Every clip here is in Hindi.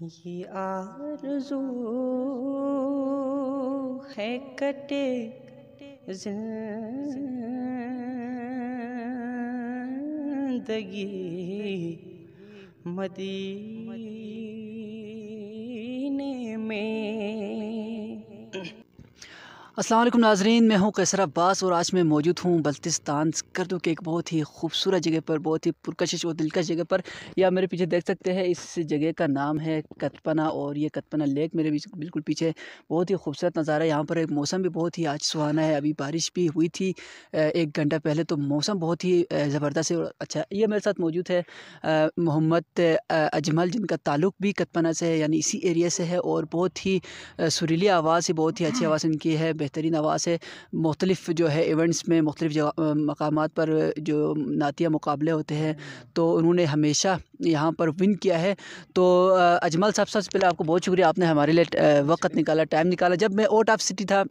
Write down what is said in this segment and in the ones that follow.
ये आरज़ू है कटे जिंदगी मदीने में असलम नाजरीन मैं हूँ कैसर अब्बास और आज मैं मौजूद हूँ बल्तिस्तान स्कर्दू के एक बहुत ही खूबसूरत जगह पर बहुत ही पुरकशिश और दिलकश जगह पर यह मेरे पीछे देख सकते हैं इस जगह का नाम है कतपना और ये कतपना लेक मेरे बिल्कुल पीछे बहुत ही खूबसूरत नज़ारा है यहाँ पर एक मौसम भी बहुत ही आज सुहाना है अभी बारिश भी हुई थी एक घंटा पहले तो मौसम बहुत ही ज़बरदस्त है और अच्छा ये मेरे साथ मौजूद है मोहम्मद अजमल जिनका ताल्लुक भी कतपना से है यानी इसी एरिया से है और बहुत ही सुरीली आवाज़ बहुत ही अच्छी आवाज़ इनकी है बेहतरीन आवाज़ है मुख्तलिफ़ जो है इवेंट्स में मुख्तलिफ़ मकाम पर जो नातिया मुकाबले होते हैं हम्म। तो उन्होंने हमेशा यहाँ पर विन किया है तो अजमल साहब सबसे पहले आपको बहुत शुक्रिया आपने हमारे लिए वक्त निकाला टाइम निकाला जब मैं आउट ऑफ सिटी था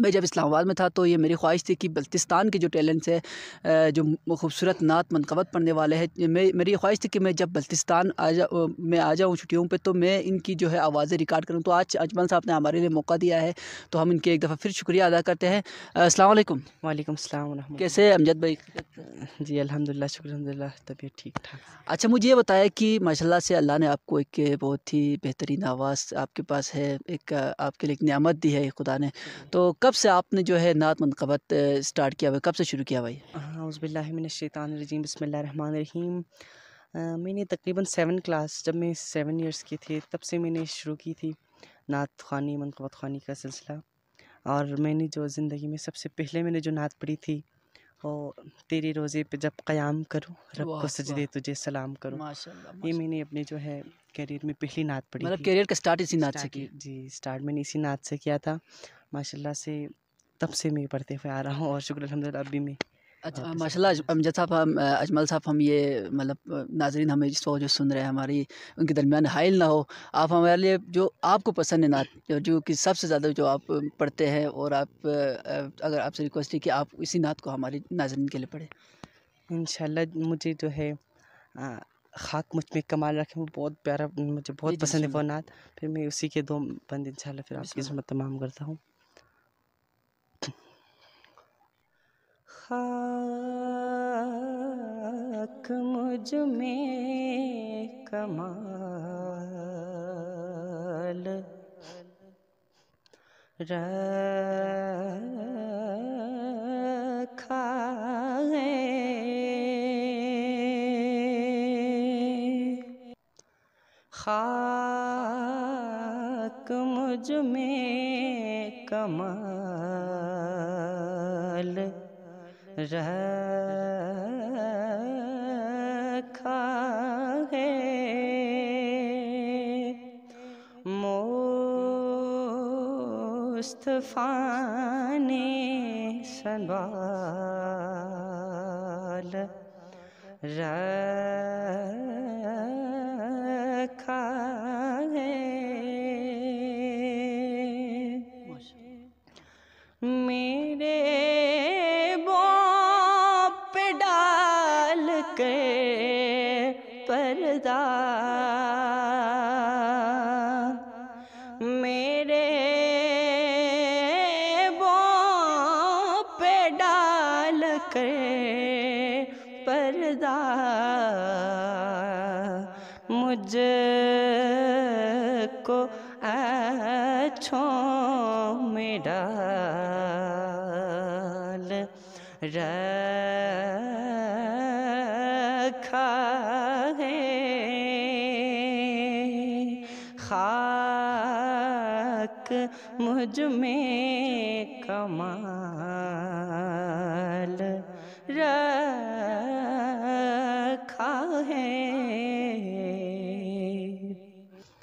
मैं जब इस्लामाबाद में था तो ये मेरी ख्वाहिश थी कि बल्तिस्तान के जो टैलेंट्स है जो खूबसूरत नात मनकवत पढ़ने वाले हैं मैं मेरी ख्वाहिश थी कि मैं जब बल्तिस्तान आ जा मैं आ जाऊँ छुट्टियों पे तो मैं इनकी जो है आवाज़ें रिकॉर्ड करूँ तो आज अजमल साहब ने हमारे लिए मौका दिया है तो हम इनके एक दफ़ा फिर शुक्रिया अदा करते हैं असलम वालेकुम अस्सलाम कैसे अमजद भाई जी अलहमदिल्ला शुक्र अलहमदिल्ला तबीयत ठीक ठाक अच्छा मुझे ये बताया कि माशाला से अल्लाह ने आपको एक बहुत ही बेहतरीन आवाज़ आपके पास है एक आपके लिए एक नियामत दी है खुदा ने तो कब से आपने जो है नात मनकबत स्टार्ट किया हुआ कब से शुरू किया भाई हाँ उज़बिल्लाशैतानरजीम बसमीम मैंने तकरीबन सेवन क्लास जब मैं सेवन ईयर्स की थी तब से मैंने शुरू की थी नात खानी मनकबत खानी का सिलसिला और मैंने जो ज़िंदगी में सबसे पहले मैंने जो नात पढ़ी थी वो तेरे रोज़े पे जब क़याम करूँ रब को सजदे तुझे सलाम करूँ ये मैंने अपने जो है करियर में पहली नात पढ़ी मतलब करियर का स्टार्ट इसी नात से की जी स्टार्ट मैंने इसी नात से किया था माशाल्लाह से तब से मैं पढ़ते हुए आ रहा हूँ और शुक्र अलहमद अभी मैं अच्छा माशाल्लाह अमजद साहब हम अजमल साहब हम ये मतलब नाजरीन हमें जिस जो सुन रहे हैं हमारी उनके दरमियान हाइल ना हो आप हमारे लिए जो आपको पसंद है नात जो, जो कि सबसे ज़्यादा जो आप पढ़ते हैं और आप अगर आपसे रिक्वेस्ट है कि आप इसी नात को हमारे नाजरीन के लिए पढ़ें इन मुझे जो है खाक मुझ में कमाल रखे वो बहुत प्यारा मुझे बहुत पसंद है वो नात फिर मैं उसी के दो बंद इन फिर आपकी तमाम करता हूँ खाक मुझ में कमाल रखा है खाक मुझ में कमाल रखा है मोस्तफा ने संभाल को अच्छों मेडाल रखा है खाक मुझ में कमाल रख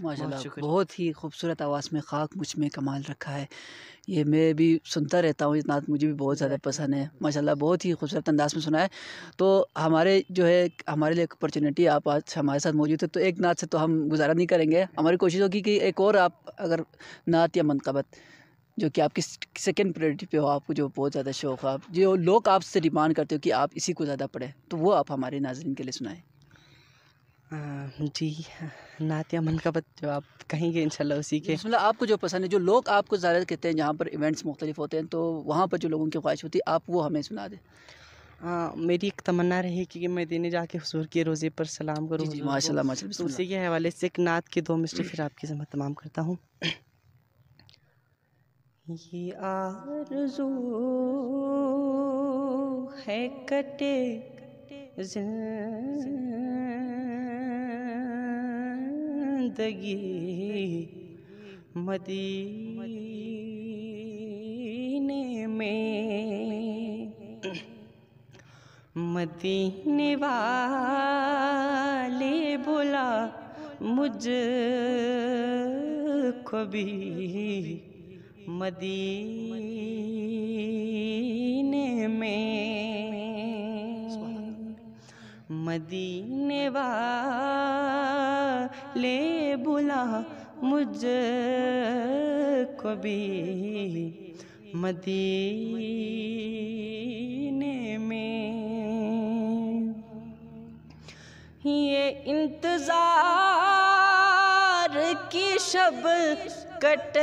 माशाल्लाह बहुत ही खूबसूरत आवाज़ में खाक मुझ में कमाल रखा है ये मैं भी सुनता रहता हूँ ये नात मुझे भी बहुत ज़्यादा पसंद है माशाल्लाह बहुत ही खूबसूरत अंदाज में सुना है तो हमारे जो है हमारे लिए एक अपॉर्चुनिटी आप आज हमारे साथ मौजूद है तो एक नात से तो हम गुजारा नहीं करेंगे हमारी कोशिश होगी कि एक और आप अगर नात या मनकबत जो कि आपकी सेकेंड प्रायोरिटी पे हो आपको जो बहुत ज़्यादा शौक़ है आप जो लोग आपसे डिमांड करते हो कि आप इसी को ज़्यादा पढ़ें तो वो आप हमारे नाजरन के लिए सुनाएँ जी नातिया मन का जो आप कहेंगे इंशाल्लाह उसी के मतलब आपको जो पसंद है जो लोग आपको ज़्यादा कहते हैं जहाँ पर इवेंट्स मुख्तलिफ होते हैं तो वहाँ पर जो लोगों की ख्वाहिश होती है आप वो हमें सुना दें आ, मेरी एक तमन्ना रही कि, कि देने जाके हजूर के रोज़े पर सलाम करूँ माशा माशा उसी के हवाले से एक नात के दो मिस्टर फिर आपकी जमा तमाम करता हूँ ये आरज़ू है कटे कटे जिंदगी मदीने में मदीने वाले बोला मुझ को भी मदीने में मदीने वाले बुला मुझ को भी मदीने में ये इंतज़ार की शब कट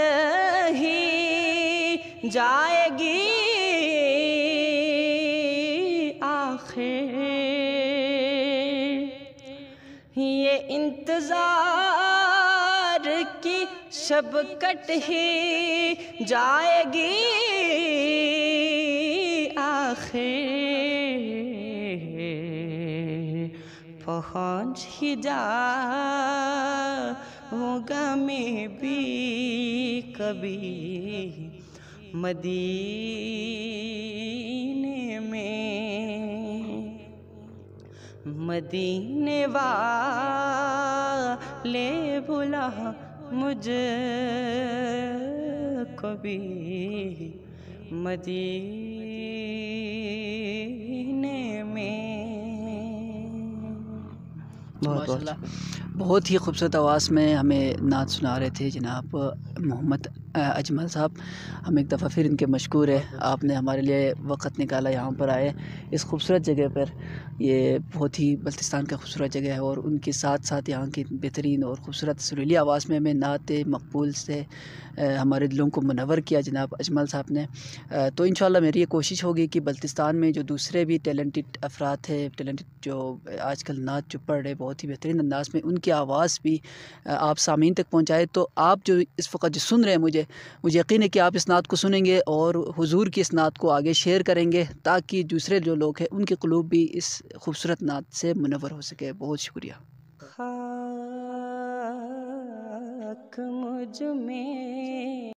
ही जाएगी इंतज़ार की शब कट ही जाएगी आखिर पहुँच ही जाऊँगा मैं भी कभी मदीने में मदीने वाले बुला मुझे कभी मदीने में बहुत तो बहुत बहुत ही खूबसूरत आवाज़ में हमें नाच सुना रहे थे जनाब मोहम्मद अजमल साहब हम एक दफ़ा फिर इनके मशहूर है आपने हमारे लिए वक्त निकाला यहाँ पर आए इस खूबसूरत जगह पर ये बहुत ही बल्तिस्तान का खूबसूरत जगह है और उनके साथ साथ यहाँ की बेहतरीन और ख़ूबसूरत सुरीली आवाज़ में हमें नात मकबूल से हमारे दिलों को मनवर किया जनाब अजमल साहब ने तो इन मेरी ये कोशिश होगी कि बल्तिस्तान में जो दूसरे भी टैलेंटेड अफराद थे टैलेंटेड जो आजकल नात जो पढ़ रहे बहुत ही बेहतरीन अंदाज में उनकी आवाज़ भी आप सामीन तक पहुँचाए तो आप जो इस वक्त जो सुन रहे हैं मुझे करेंगे मुझे यकीन है कि आप इस नात को सुनेंगे और हुजूर की इस नात को आगे शेयर करेंगे ताकि दूसरे जो लोग हैं उनके क़लूब भी इस खूबसूरत नात से मुनवर हो सके बहुत शुक्रिया मुझ में